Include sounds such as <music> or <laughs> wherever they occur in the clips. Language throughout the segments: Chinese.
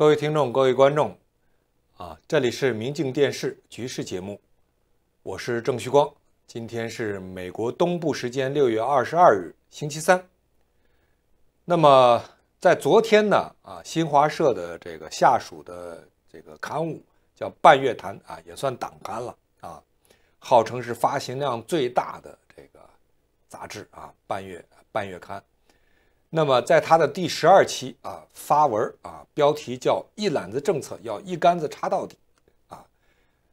各位听众、各位观众，啊，这里是《明镜电视》局势节目，我是郑旭光。今天是美国东部时间六月二十二日，星期三。那么，在昨天呢，啊，新华社的这个下属的这个刊物叫《半月谈》，啊，也算党刊了，啊，号称是发行量最大的这个杂志啊，《半月半月刊》。那么，在他的第十二期啊发文啊，标题叫“一揽子政策要一竿子插到底”，啊，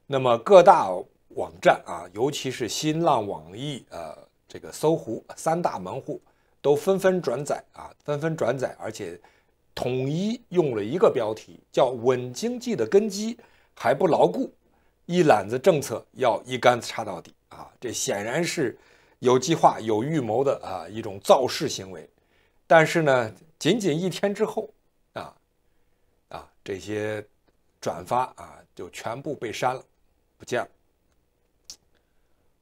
那么各大网站啊，尤其是新浪、网易、呃这个搜狐三大门户，都纷纷转载啊，纷纷转载，而且统一用了一个标题，叫“稳经济的根基还不牢固，一揽子政策要一竿子插到底”，啊，这显然是有计划、有预谋的啊一种造势行为。但是呢，仅仅一天之后，啊，啊，这些转发啊就全部被删了，不见了，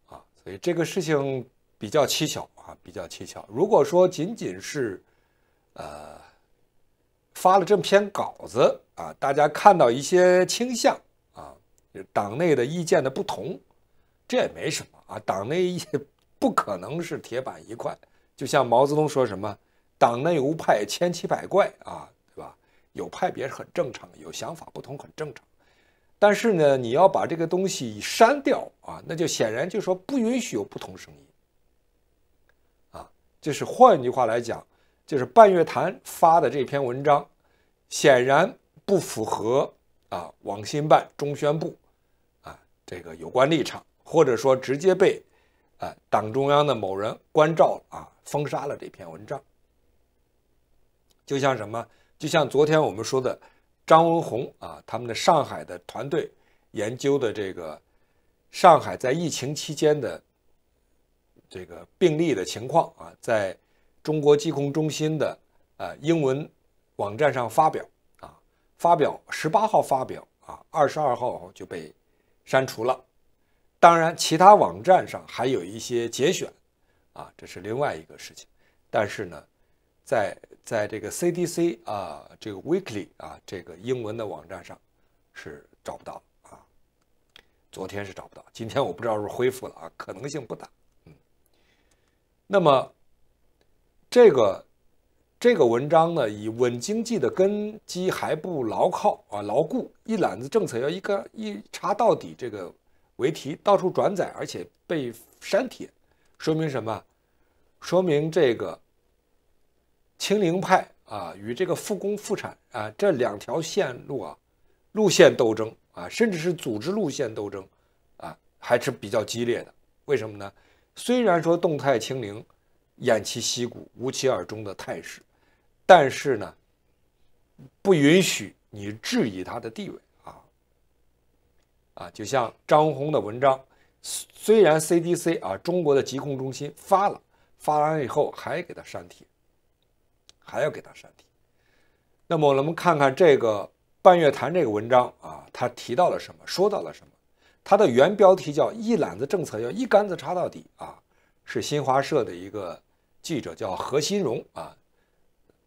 啊，所以这个事情比较蹊跷啊，比较蹊跷。如果说仅仅是呃发了这篇稿子啊，大家看到一些倾向啊，党内的意见的不同，这也没什么啊，党内不可能是铁板一块，就像毛泽东说什么。党内无派，千奇百怪啊，对吧？有派别是很正常，有想法不同很正常。但是呢，你要把这个东西删掉啊，那就显然就说不允许有不同声音啊。就是换一句话来讲，就是半月谈发的这篇文章，显然不符合啊网信办、中宣部啊这个有关立场，或者说直接被啊党中央的某人关照啊封杀了这篇文章。就像什么？就像昨天我们说的，张文宏啊，他们的上海的团队研究的这个上海在疫情期间的这个病例的情况啊，在中国疾控中心的呃英文网站上发表啊，发表十八号发表啊，二十二号就被删除了。当然，其他网站上还有一些节选啊，这是另外一个事情。但是呢。在在这个 CDC 啊，这个 Weekly 啊，这个英文的网站上是找不到啊，昨天是找不到，今天我不知道是恢复了啊，可能性不大。嗯，那么这个这个文章呢，以“稳经济的根基还不牢靠啊，牢固一揽子政策要一个一查到底”这个为题，到处转载，而且被删帖，说明什么？说明这个。清零派啊，与这个复工复产啊这两条线路啊、路线斗争啊，甚至是组织路线斗争啊，还是比较激烈的。为什么呢？虽然说动态清零偃旗息鼓、无奇而终的态势，但是呢，不允许你质疑他的地位啊啊！就像张红的文章，虽然 CDC 啊，中国的疾控中心发了，发完了以后还给他删帖。还要给他删题。那么，我们看看这个《半月谈》这个文章啊，他提到了什么，说到了什么。他的原标题叫“一揽子政策要一竿子插到底”，啊，是新华社的一个记者叫何新荣啊，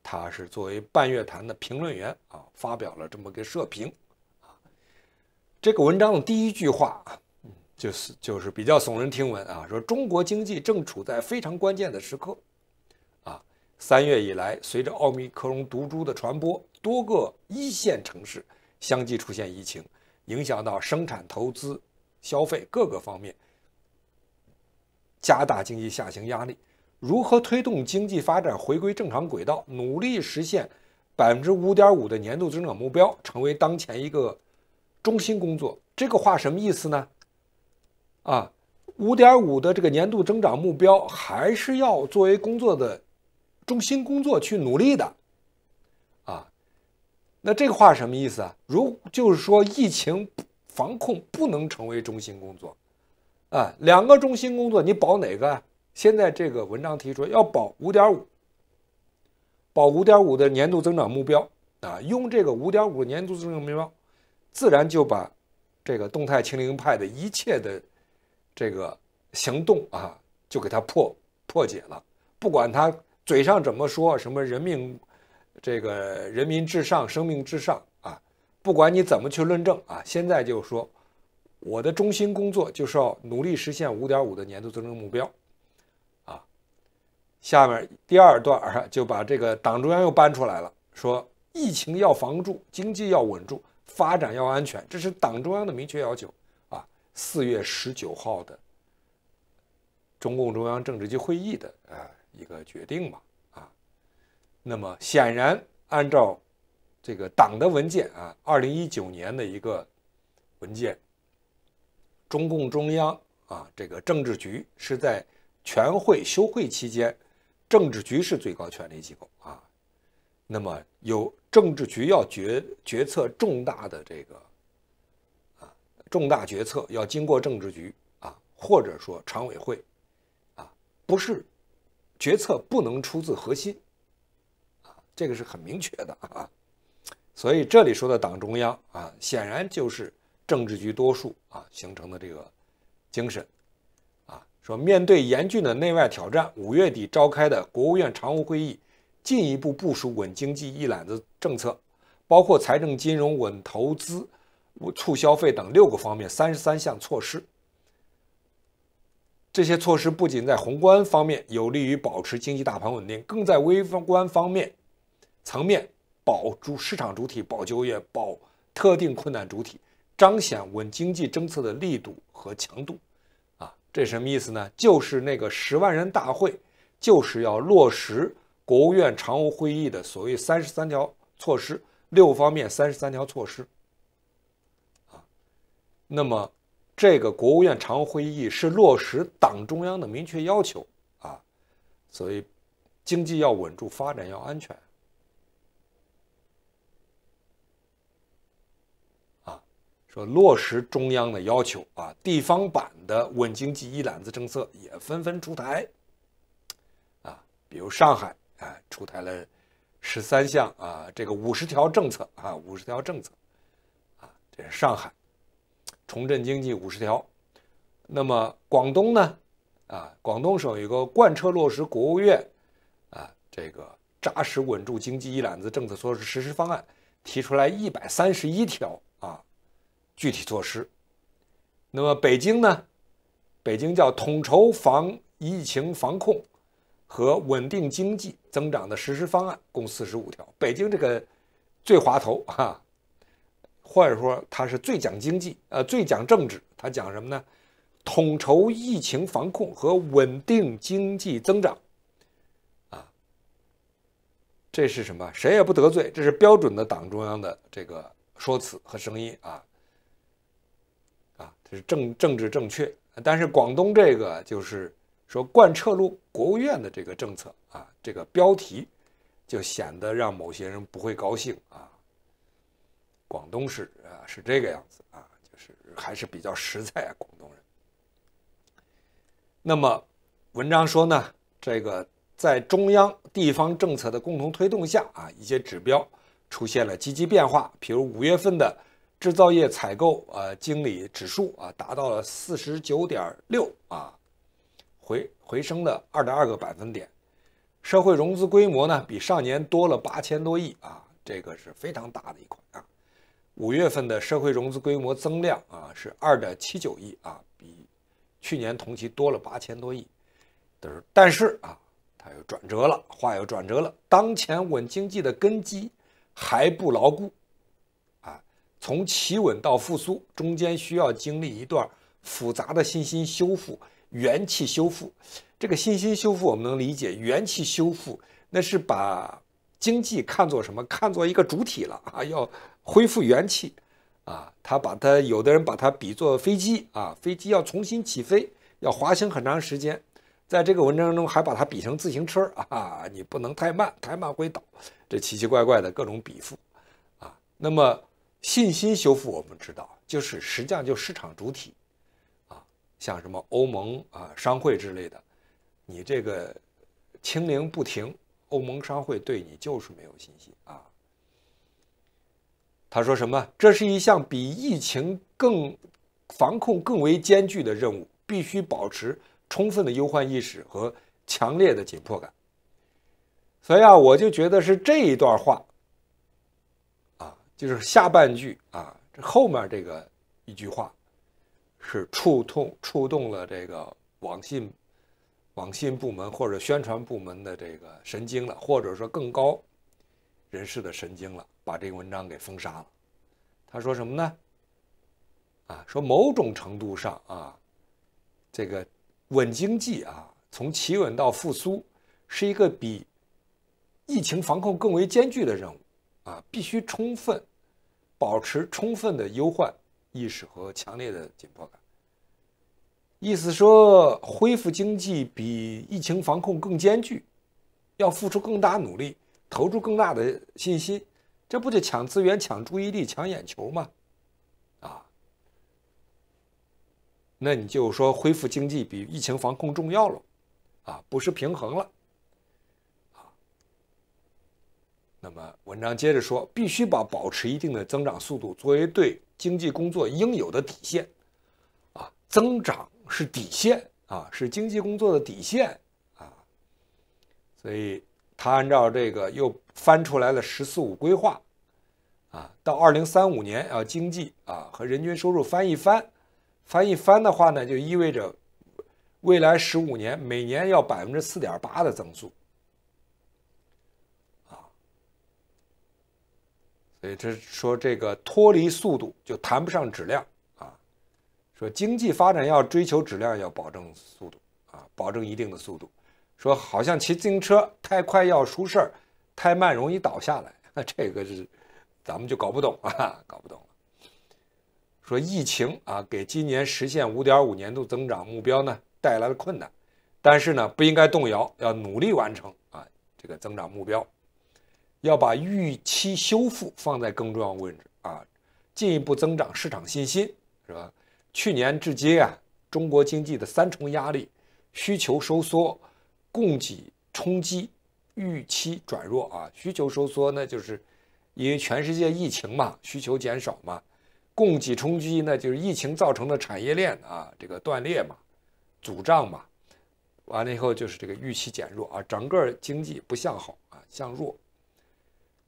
他是作为《半月谈》的评论员啊，发表了这么个社评啊。这个文章的第一句话，就是就是比较耸人听闻啊，说中国经济正处在非常关键的时刻。三月以来，随着奥密克戎毒株的传播，多个一线城市相继出现疫情，影响到生产、投资、消费各个方面，加大经济下行压力。如何推动经济发展回归正常轨道，努力实现百分之五点五的年度增长目标，成为当前一个中心工作。这个话什么意思呢？啊，五点五的这个年度增长目标，还是要作为工作的。中心工作去努力的，啊，那这个话什么意思啊？如就是说，疫情防控不能成为中心工作，啊，两个中心工作你保哪个？现在这个文章提出要保五点五，保五点五的年度增长目标啊，用这个五点五年度增长目标，自然就把这个动态清零派的一切的这个行动啊，就给它破破解了，不管它。嘴上怎么说什么人命，这个人民至上，生命至上啊！不管你怎么去论证啊，现在就说我的中心工作就是要努力实现五点五的年度增长目标啊。下面第二段啊，就把这个党中央又搬出来了，说疫情要防住，经济要稳住，发展要安全，这是党中央的明确要求啊。四月十九号的中共中央政治局会议的啊。一个决定嘛，啊，那么显然按照这个党的文件啊，二零一九年的一个文件，中共中央啊，这个政治局是在全会休会期间，政治局是最高权力机构啊，那么有政治局要决决策重大的这个啊重大决策要经过政治局啊，或者说常委会啊，不是。决策不能出自核心，啊，这个是很明确的啊。所以这里说的党中央啊，显然就是政治局多数啊形成的这个精神，啊，说面对严峻的内外挑战，五月底召开的国务院常务会议进一步部署稳经济一揽子政策，包括财政金融稳投资、促消费等六个方面三十三项措施。这些措施不仅在宏观方面有利于保持经济大盘稳定，更在微观方面层面保住市场主体、保就业、保特定困难主体，彰显稳经济政策的力度和强度。啊，这什么意思呢？就是那个十万人大会，就是要落实国务院常务会议的所谓三十三条措施、六方面三十三条措施。啊，那么。这个国务院常务会议是落实党中央的明确要求啊，所以经济要稳住，发展要安全啊。说落实中央的要求啊，地方版的稳经济一揽子政策也纷纷出台啊，比如上海啊，出台了十三项啊，这个五十条政策啊，五十条政策啊，这是上海。重振经济五十条，那么广东呢？啊，广东省有个贯彻落实国务院啊这个扎实稳住经济一揽子政策措施实施方案，提出来一百三十一条啊具体措施。那么北京呢？北京叫统筹防疫情防控和稳定经济增长的实施方案，共四十五条。北京这个最滑头哈。或者说，他是最讲经济，呃，最讲政治。他讲什么呢？统筹疫情防控和稳定经济增长，啊，这是什么？谁也不得罪，这是标准的党中央的这个说辞和声音啊，啊，这是政政治正确。但是广东这个就是说贯彻入国务院的这个政策啊，这个标题就显得让某些人不会高兴啊。广东是啊，是这个样子啊，就是还是比较实在啊，广东人。那么文章说呢，这个在中央、地方政策的共同推动下啊，一些指标出现了积极变化，比如五月份的制造业采购呃经理指数啊，达到了四十九点六啊，回回升了二点二个百分点。社会融资规模呢，比上年多了八千多亿啊，这个是非常大的一块啊。五月份的社会融资规模增量啊是二点七九亿啊，比去年同期多了八千多亿。但是，但是啊，它又转折了，话又转折了。当前稳经济的根基还不牢固啊。从企稳到复苏中间需要经历一段复杂的信心修复、元气修复。这个信心修复我们能理解，元气修复那是把经济看作什么？看作一个主体了啊，要。恢复元气，啊，他把他有的人把他比作飞机啊，飞机要重新起飞，要滑行很长时间。在这个文章中还把它比成自行车啊，你不能太慢，太慢会倒。这奇奇怪怪的各种比附，啊，那么信心修复，我们知道就是实际上就市场主体啊，像什么欧盟啊商会之类的，你这个清零不停，欧盟商会对你就是没有信心。他说什么？这是一项比疫情更防控更为艰巨的任务，必须保持充分的忧患意识和强烈的紧迫感。所以啊，我就觉得是这一段话，啊，就是下半句啊，这后面这个一句话，是触痛触动了这个网信网信部门或者宣传部门的这个神经了，或者说更高。人士的神经了，把这个文章给封杀了。他说什么呢？啊，说某种程度上啊，这个稳经济啊，从企稳到复苏是一个比疫情防控更为艰巨的任务啊，必须充分保持充分的忧患意识和强烈的紧迫感。意思说，恢复经济比疫情防控更艰巨，要付出更大努力。投入更大的信心，这不就抢资源、抢注意力、抢眼球吗？啊，那你就说恢复经济比疫情防控重要了，啊，不是平衡了？啊，那么文章接着说，必须把保持一定的增长速度作为对经济工作应有的底线。啊，增长是底线啊，是经济工作的底线啊，所以。他按照这个又翻出来了“十四五”规划，啊，到二零三五年啊，经济啊和人均收入翻一翻，翻一翻的话呢，就意味着未来十五年每年要百分之四点八的增速，啊，所以这说这个脱离速度就谈不上质量啊，说经济发展要追求质量，要保证速度啊，保证一定的速度。说好像骑自行车太快要出事儿，太慢容易倒下来。那 <laughs> 这个是咱们就搞不懂啊，搞不懂。说疫情啊，给今年实现五点五年度增长目标呢带来了困难，但是呢不应该动摇，要努力完成啊这个增长目标，要把预期修复放在更重要位置啊，进一步增长市场信心，是吧？去年至今啊，中国经济的三重压力，需求收缩。供给冲击预期转弱啊，需求收缩呢，就是因为全世界疫情嘛，需求减少嘛，供给冲击呢，就是疫情造成的产业链啊这个断裂嘛，阻障嘛，完了以后就是这个预期减弱啊，整个经济不向好啊，向弱。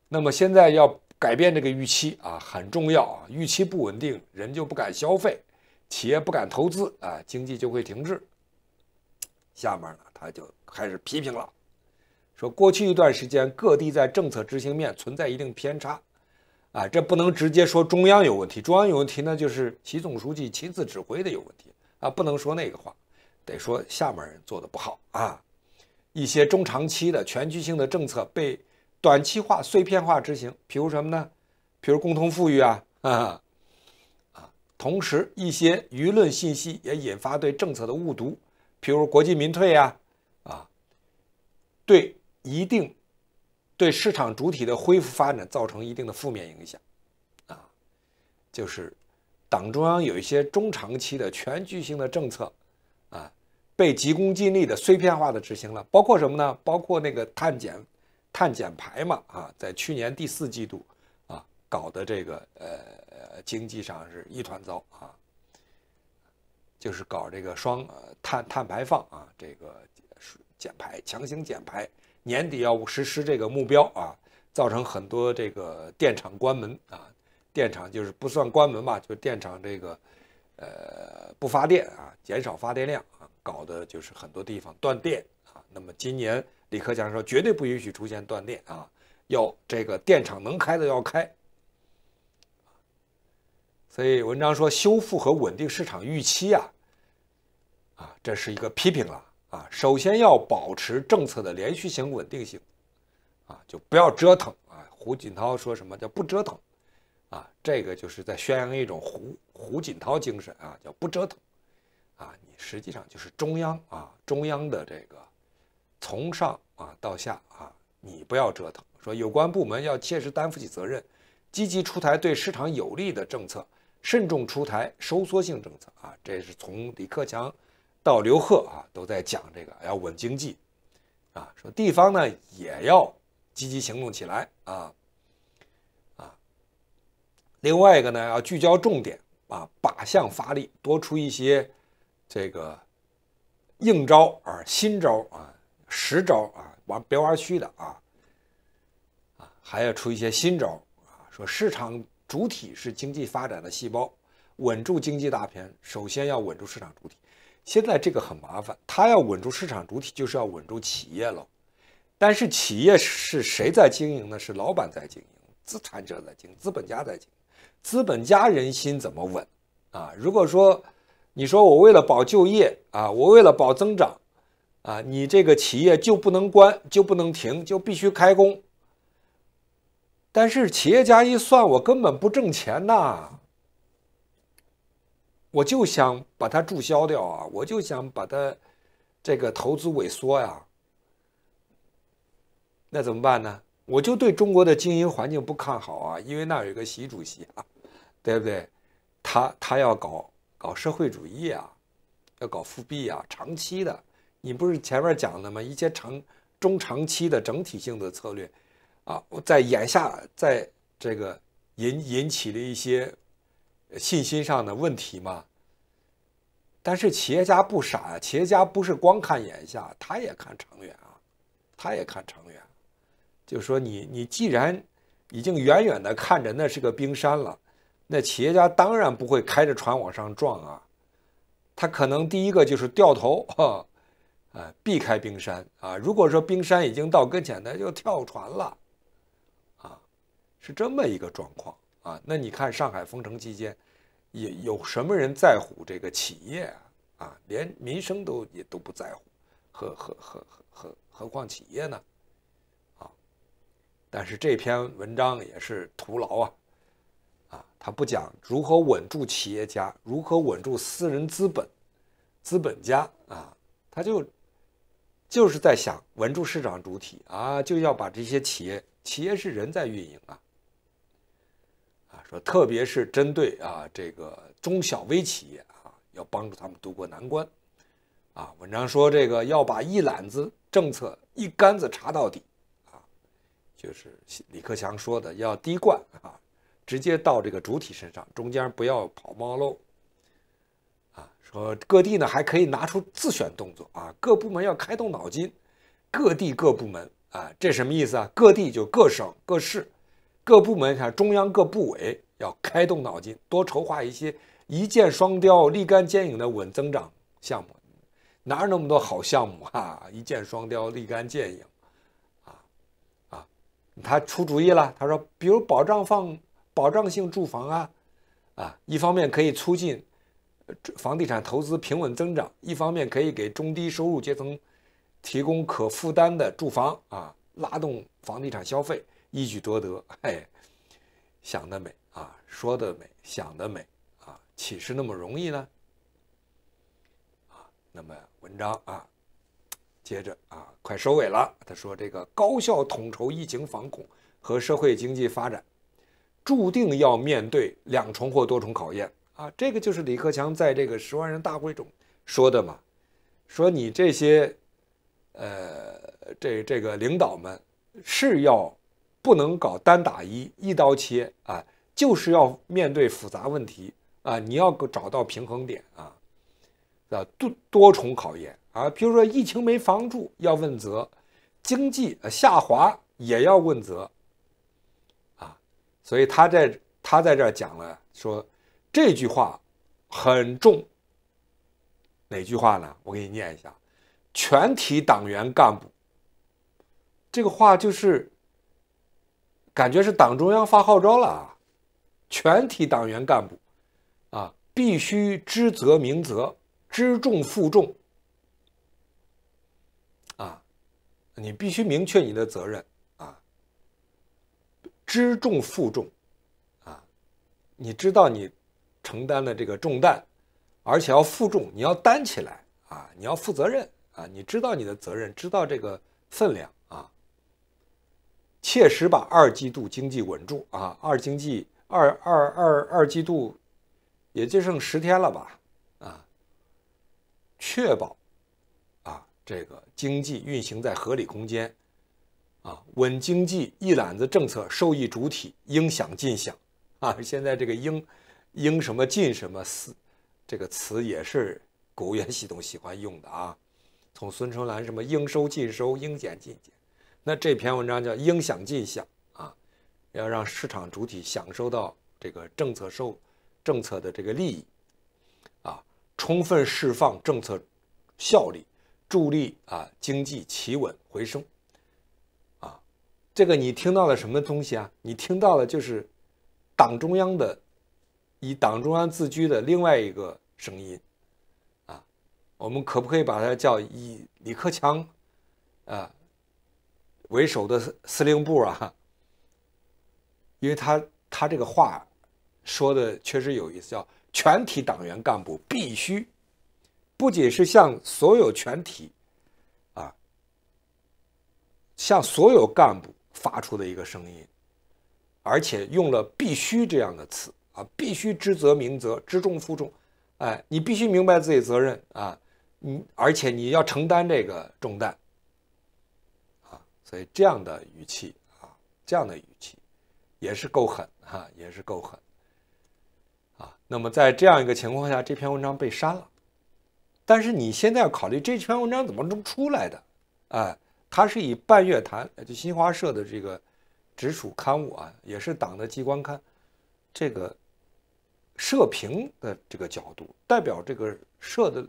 那么现在要改变这个预期啊，很重要啊，预期不稳定，人就不敢消费，企业不敢投资啊，经济就会停滞。下面呢，他就开始批评了，说过去一段时间各地在政策执行面存在一定偏差，啊，这不能直接说中央有问题，中央有问题呢，就是习总书记亲自指挥的有问题啊，不能说那个话，得说下面人做的不好啊，一些中长期的全局性的政策被短期化、碎片化执行，比如什么呢？比如共同富裕啊，啊，啊，同时一些舆论信息也引发对政策的误读。譬如国进民退呀，啊，对一定对市场主体的恢复发展造成一定的负面影响，啊，就是党中央有一些中长期的全局性的政策，啊，被急功近利的碎片化的执行了，包括什么呢？包括那个碳减碳减排嘛，啊，在去年第四季度啊搞的这个呃经济上是一团糟啊。就是搞这个双呃碳碳排放啊，这个减排强行减排，年底要实施这个目标啊，造成很多这个电厂关门啊，电厂就是不算关门吧，就电厂这个，呃不发电啊，减少发电量啊，搞的就是很多地方断电啊。那么今年李克强说绝对不允许出现断电啊，要这个电厂能开的要开。所以文章说，修复和稳定市场预期啊，啊，这是一个批评了啊。首先要保持政策的连续性、稳定性，啊，就不要折腾啊。胡锦涛说什么叫不折腾，啊，这个就是在宣扬一种胡胡锦涛精神啊，叫不折腾，啊，你实际上就是中央啊，中央的这个从上啊到下啊，你不要折腾。说有关部门要切实担负起责任，积极出台对市场有利的政策。慎重出台收缩性政策啊，这是从李克强到刘鹤啊都在讲这个要稳经济啊，说地方呢也要积极行动起来啊啊，另外一个呢要聚焦重点啊，靶向发力，多出一些这个硬招啊、新招啊、实招啊，玩别玩虚的啊啊，还要出一些新招啊，说市场。主体是经济发展的细胞，稳住经济大盘，首先要稳住市场主体。现在这个很麻烦，他要稳住市场主体，就是要稳住企业喽。但是企业是谁在经营呢？是老板在经营，资产者在经营，资本家在经营。资本家人心怎么稳啊？如果说你说我为了保就业啊，我为了保增长啊，你这个企业就不能关，就不能停，就必须开工。但是企业家一算，我根本不挣钱呐，我就想把它注销掉啊，我就想把它这个投资萎缩呀。那怎么办呢？我就对中国的经营环境不看好啊，因为那有一个习主席啊，对不对？他他要搞搞社会主义啊，要搞复辟啊，长期的。你不是前面讲的吗？一些长中长期的整体性的策略。啊！在眼下，在这个引引起了一些信心上的问题嘛。但是企业家不傻企业家不是光看眼下，他也看长远啊，他也看长远。就说你，你既然已经远远地看着那是个冰山了，那企业家当然不会开着船往上撞啊。他可能第一个就是掉头哈，啊，避开冰山啊。如果说冰山已经到跟前那就跳船了。是这么一个状况啊！那你看上海封城期间，有有什么人在乎这个企业啊？啊，连民生都也都不在乎，何何何何何何况企业呢？啊！但是这篇文章也是徒劳啊！啊，他不讲如何稳住企业家，如何稳住私人资本、资本家啊，他就就是在想稳住市场主体啊，就要把这些企业，企业是人在运营啊。说，特别是针对啊这个中小微企业啊，要帮助他们渡过难关，啊，文章说这个要把一揽子政策一竿子查到底，啊，就是李克强说的要滴灌啊，直接到这个主体身上，中间不要跑猫漏，啊，说各地呢还可以拿出自选动作啊，各部门要开动脑筋，各地各部门啊，这什么意思啊？各地就各省各市。各部门，看中央各部委要开动脑筋，多筹划一些一箭双雕、立竿见影的稳增长项目。哪有那么多好项目啊？一箭双雕、立竿见影，啊啊！他出主意了，他说，比如保障房、保障性住房啊，啊，一方面可以促进房地产投资平稳增长，一方面可以给中低收入阶层提供可负担的住房啊，拉动房地产消费。一举多得，嘿，<laughs> 想得美啊，说得美，想得美啊，岂是那么容易呢？啊，那么文章啊，接着啊，快收尾了。他说：“这个高效统筹疫情防控和社会经济发展，注定要面对两重或多重考验啊。”这个就是李克强在这个十万人大会中说的嘛，说你这些，呃，这这个领导们是要。不能搞单打一、一刀切啊，就是要面对复杂问题啊，你要找到平衡点啊，啊，多多重考验啊。比如说疫情没防住要问责，经济下滑也要问责啊。所以他在他在这儿讲了说这句话很重，哪句话呢？我给你念一下：全体党员干部。这个话就是。感觉是党中央发号召了啊！全体党员干部啊，必须知责明责，知重负重啊！你必须明确你的责任啊，知重负重啊！你知道你承担了这个重担，而且要负重，你要担起来啊！你要负责任啊！你知道你的责任，知道这个分量。切实把二季度经济稳住啊！二经济二二二二季度也就剩十天了吧啊！确保啊这个经济运行在合理空间啊！稳经济一揽子政策受益主体应享尽享啊！现在这个应应什么尽什么词这个词也是国务院系统喜欢用的啊！从孙春兰什么应收尽收应减尽减。那这篇文章叫“应享尽享”啊，要让市场主体享受到这个政策受政策的这个利益，啊，充分释放政策效力，助力啊经济企稳回升，啊，这个你听到了什么东西啊？你听到了就是党中央的以党中央自居的另外一个声音，啊，我们可不可以把它叫以李克强啊？为首的司令部啊，因为他他这个话说的确实有意思，叫全体党员干部必须，不仅是向所有全体啊，向所有干部发出的一个声音，而且用了“必须”这样的词啊，必须知责明责，知重负重，哎，你必须明白自己责任啊，你而且你要承担这个重担。所以这样的语气啊，这样的语气，也是够狠哈，也是够狠，啊。那么在这样一个情况下，这篇文章被删了。但是你现在要考虑这篇文章怎么能出来的？哎，它是以半月谈，就新华社的这个直属刊物啊，也是党的机关刊，这个社评的这个角度，代表这个社的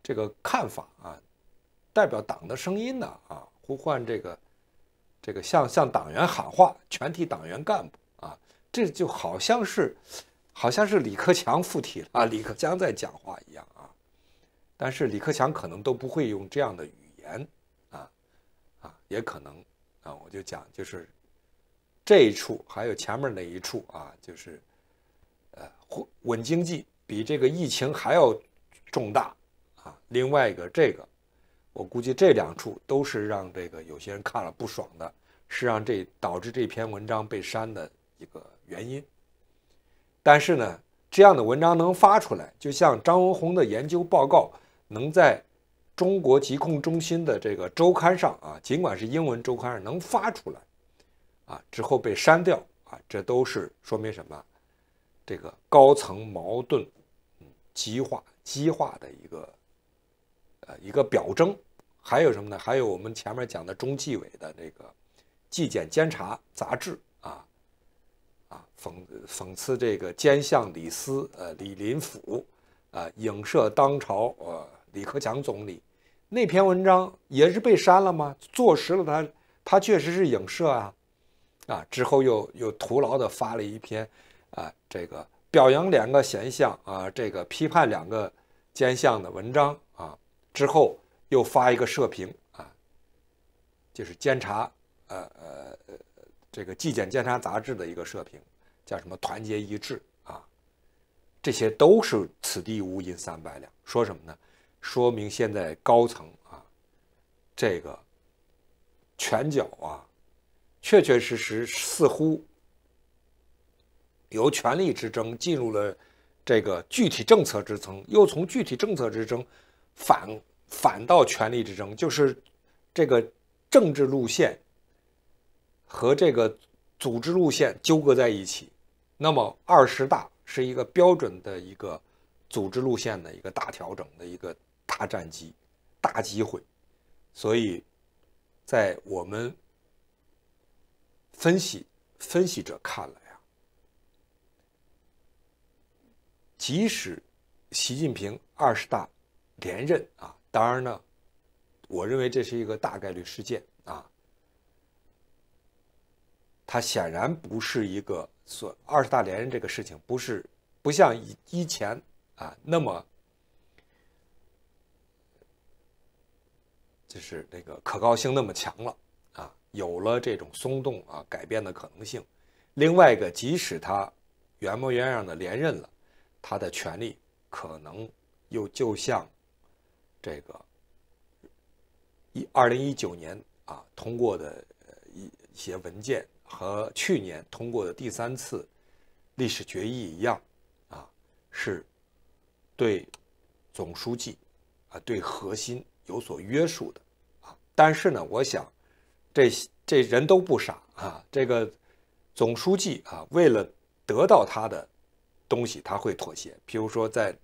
这个看法啊，代表党的声音的啊。呼唤这个，这个向向党员喊话，全体党员干部啊，这就好像是，好像是李克强附体了啊，李克强在讲话一样啊，但是李克强可能都不会用这样的语言啊，啊，也可能啊，我就讲就是这一处还有前面那一处啊，就是，呃，稳经济比这个疫情还要重大啊，另外一个这个。我估计这两处都是让这个有些人看了不爽的，是让这导致这篇文章被删的一个原因。但是呢，这样的文章能发出来，就像张文宏的研究报告能在中国疾控中心的这个周刊上啊，尽管是英文周刊上能发出来，啊，之后被删掉啊，这都是说明什么？这个高层矛盾激化激化的一个。呃，一个表征，还有什么呢？还有我们前面讲的中纪委的这个《纪检监察》杂志啊，啊，讽讽刺这个奸相李斯呃，李林甫啊，影射当朝呃李克强总理那篇文章也是被删了吗？坐实了他，他确实是影射啊，啊，之后又又徒劳的发了一篇啊，这个表扬两个贤相啊，这个批判两个奸相的文章啊。之后又发一个社评啊，就是监察呃呃呃这个纪检监察杂志的一个社评，叫什么团结一致啊，这些都是此地无银三百两，说什么呢？说明现在高层啊，这个拳脚啊，确确实实似乎由权力之争进入了这个具体政策之争，又从具体政策之争。反反到权力之争，就是这个政治路线和这个组织路线纠葛在一起。那么二十大是一个标准的一个组织路线的一个大调整的一个大战机、大机会。所以在我们分析分析者看来啊，即使习近平二十大。连任啊，当然呢，我认为这是一个大概率事件啊。它显然不是一个所二十大连任这个事情不是不像以以前啊那么就是那个可靠性那么强了啊，有了这种松动啊改变的可能性。另外一个，即使他原模原样的连任了，他的权力可能又就像。这个一二零一九年啊通过的一些文件和去年通过的第三次历史决议一样啊，是对总书记啊对核心有所约束的啊。但是呢，我想这这人都不傻啊，这个总书记啊为了得到他的东西，他会妥协。比如说在。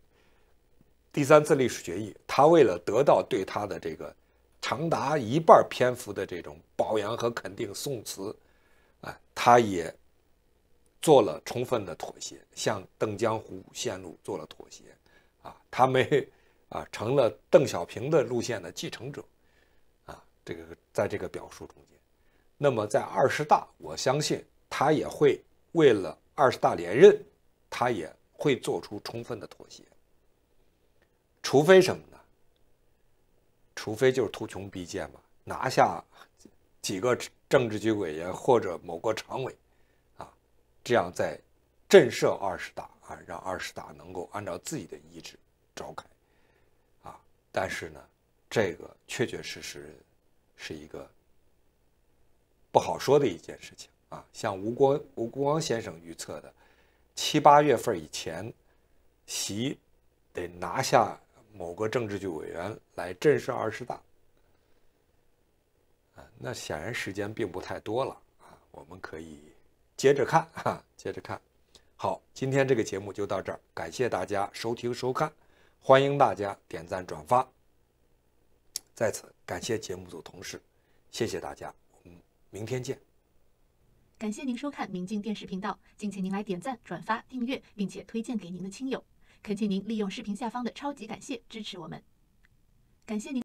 第三次历史决议，他为了得到对他的这个长达一半篇幅的这种褒扬和肯定，宋词，啊，他也做了充分的妥协，向邓江湖线路做了妥协，啊，他没啊成了邓小平的路线的继承者，啊，这个在这个表述中间。那么在二十大，我相信他也会为了二十大连任，他也会做出充分的妥协。除非什么呢？除非就是图穷匕见嘛，拿下几个政治局委员或者某个常委，啊，这样在震慑二十大啊，让二十大能够按照自己的意志召开啊。但是呢，这个确确实实是一个不好说的一件事情啊。像吴光吴国光先生预测的，七八月份以前，习得拿下。某个政治局委员来震慑二十大，啊，那显然时间并不太多了啊。我们可以接着看哈，接着看好。今天这个节目就到这儿，感谢大家收听收看，欢迎大家点赞转发。在此感谢节目组同事，谢谢大家，我们明天见。感谢您收看明镜电视频道，敬请您来点赞转发订阅，并且推荐给您的亲友。恳请您利用视频下方的超级感谢支持我们，感谢您。